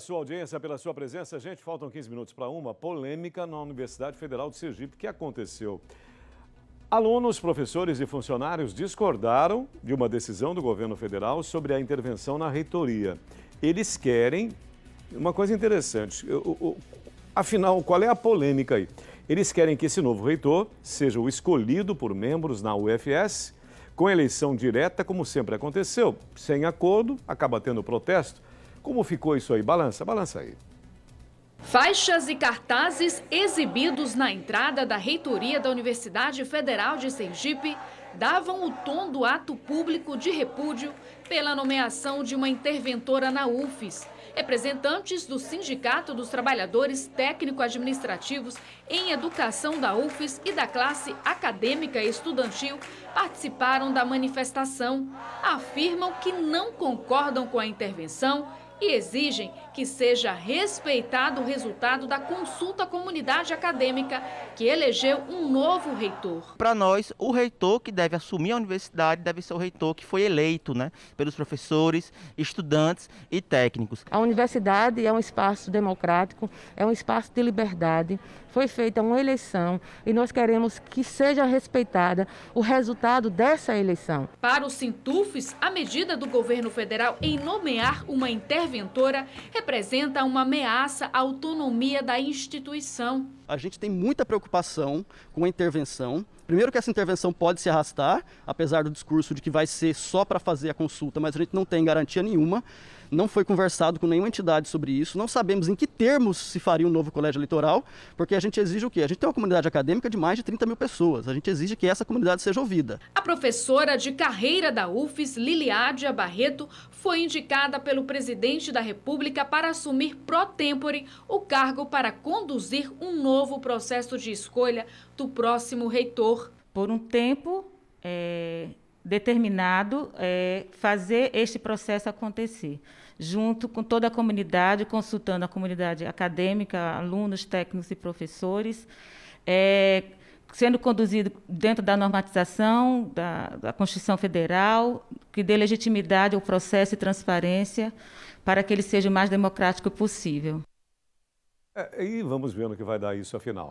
Sua audiência, pela sua presença. Gente, faltam 15 minutos para uma polêmica na Universidade Federal de Sergipe. que aconteceu? Alunos, professores e funcionários discordaram de uma decisão do governo federal sobre a intervenção na reitoria. Eles querem. Uma coisa interessante. afinal, qual é a polêmica aí? Eles querem que esse novo reitor seja o escolhido por membros na UFS, com eleição direta, como sempre aconteceu. Sem acordo, acaba tendo protesto como ficou isso aí? Balança, balança aí. Faixas e cartazes exibidos na entrada da reitoria da Universidade Federal de Sergipe davam o tom do ato público de repúdio pela nomeação de uma interventora na UFES. Representantes do Sindicato dos Trabalhadores Técnico-Administrativos em Educação da UFES e da classe acadêmica e estudantil participaram da manifestação. Afirmam que não concordam com a intervenção e exigem que seja respeitado o resultado da consulta à comunidade acadêmica, que elegeu um novo reitor. Para nós, o reitor que deve assumir a universidade deve ser o reitor que foi eleito né, pelos professores, estudantes e técnicos. A universidade é um espaço democrático, é um espaço de liberdade. Foi feita uma eleição e nós queremos que seja respeitada o resultado dessa eleição. Para os Sintufes, a medida do governo federal em nomear uma intervenção interventora representa uma ameaça à autonomia da instituição. A gente tem muita preocupação com a intervenção Primeiro que essa intervenção pode se arrastar, apesar do discurso de que vai ser só para fazer a consulta, mas a gente não tem garantia nenhuma, não foi conversado com nenhuma entidade sobre isso, não sabemos em que termos se faria um novo colégio eleitoral, porque a gente exige o quê? A gente tem uma comunidade acadêmica de mais de 30 mil pessoas, a gente exige que essa comunidade seja ouvida. A professora de carreira da UFES, Liliádia Barreto, foi indicada pelo presidente da República para assumir pro tempore o cargo para conduzir um novo processo de escolha do próximo reitor por um tempo é, determinado, é, fazer este processo acontecer, junto com toda a comunidade, consultando a comunidade acadêmica, alunos, técnicos e professores, é, sendo conduzido dentro da normatização da, da Constituição Federal, que dê legitimidade ao processo e transparência para que ele seja o mais democrático possível. É, e vamos ver no que vai dar isso afinal, né?